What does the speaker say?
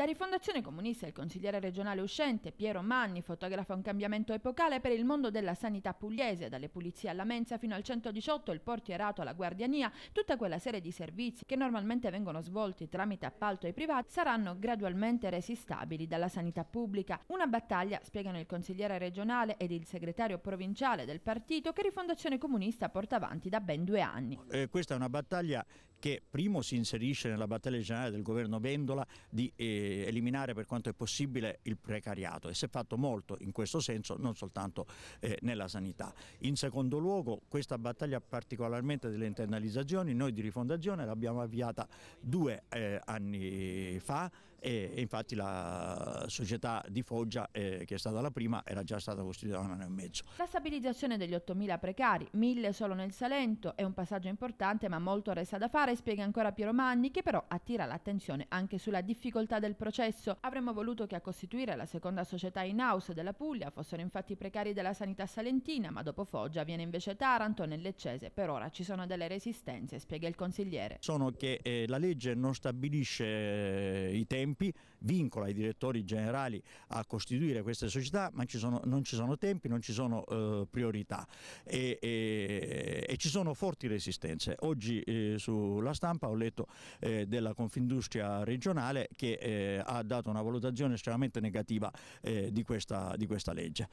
Da Rifondazione Comunista il consigliere regionale uscente Piero Manni fotografa un cambiamento epocale per il mondo della sanità pugliese, dalle pulizie alla mensa fino al 118, il portierato alla guardiania, tutta quella serie di servizi che normalmente vengono svolti tramite appalto ai privati saranno gradualmente resi stabili dalla sanità pubblica. Una battaglia, spiegano il consigliere regionale ed il segretario provinciale del partito, che Rifondazione Comunista porta avanti da ben due anni. Eh, questa è una battaglia che primo si inserisce nella battaglia generale del governo Vendola di eh, eliminare per quanto è possibile il precariato e si è fatto molto in questo senso non soltanto eh, nella sanità. In secondo luogo questa battaglia particolarmente delle internalizzazioni noi di rifondazione l'abbiamo avviata due eh, anni fa e, e, infatti la società di Foggia eh, che è stata la prima era già stata costituita un anno e mezzo. La stabilizzazione degli 8.000 precari, 1.000 solo nel Salento è un passaggio importante ma molto resta da fare parlare, spiega ancora Piero Manni, che però attira l'attenzione anche sulla difficoltà del processo. Avremmo voluto che a costituire la seconda società in house della Puglia fossero infatti i precari della sanità salentina, ma dopo Foggia viene invece Taranto, nel Leccese per ora ci sono delle resistenze, spiega il consigliere. Sono che eh, la legge non stabilisce eh, i tempi, vincola i direttori generali a costituire queste società, ma ci sono, non ci sono tempi, non ci sono eh, priorità. E, e, ci sono forti resistenze. Oggi eh, sulla stampa ho letto eh, della Confindustria regionale che eh, ha dato una valutazione estremamente negativa eh, di questa, di, questa, legge.